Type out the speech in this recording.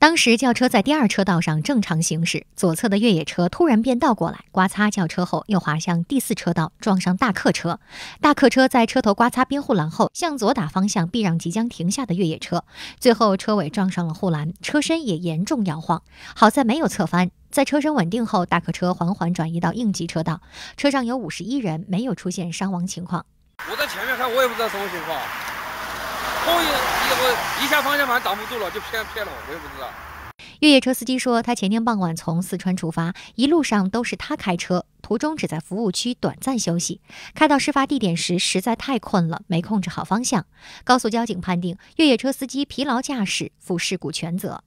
当时轿车在第二车道上正常行驶，左侧的越野车突然变道过来，刮擦轿车后又滑向第四车道，撞上大客车。大客车在车头刮擦边护栏后，向左打方向避让即将停下的越野车，最后车尾撞上了护栏，车身也严重摇晃。好在没有侧翻，在车身稳定后，大客车缓缓转移到应急车道。车上有五十一人，没有出现伤亡情况。我在前面看，我也不知道什么情况。一下方向盘挡不住了，就偏偏了，我也不知道。越野车司机说，他前天傍晚从四川出发，一路上都是他开车，途中只在服务区短暂休息。开到事发地点时实在太困了，没控制好方向。高速交警判定越野车司机疲劳驾驶，负事故全责。